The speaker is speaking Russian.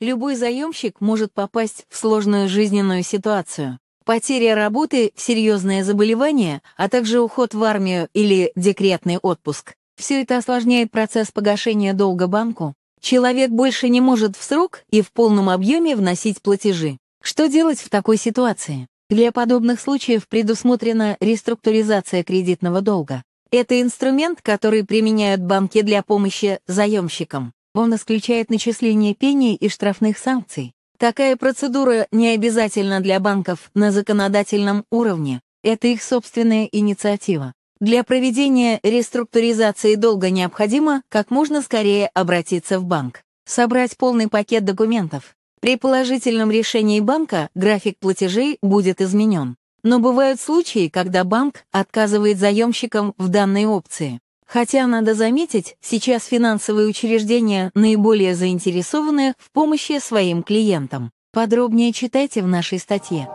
Любой заемщик может попасть в сложную жизненную ситуацию. Потеря работы, серьезное заболевание, а также уход в армию или декретный отпуск. Все это осложняет процесс погашения долга банку. Человек больше не может в срок и в полном объеме вносить платежи. Что делать в такой ситуации? Для подобных случаев предусмотрена реструктуризация кредитного долга. Это инструмент, который применяют банки для помощи заемщикам. Он исключает начисление пений и штрафных санкций. Такая процедура не обязательна для банков на законодательном уровне. Это их собственная инициатива. Для проведения реструктуризации долга необходимо как можно скорее обратиться в банк, собрать полный пакет документов. При положительном решении банка график платежей будет изменен. Но бывают случаи, когда банк отказывает заемщикам в данной опции. Хотя, надо заметить, сейчас финансовые учреждения наиболее заинтересованы в помощи своим клиентам. Подробнее читайте в нашей статье.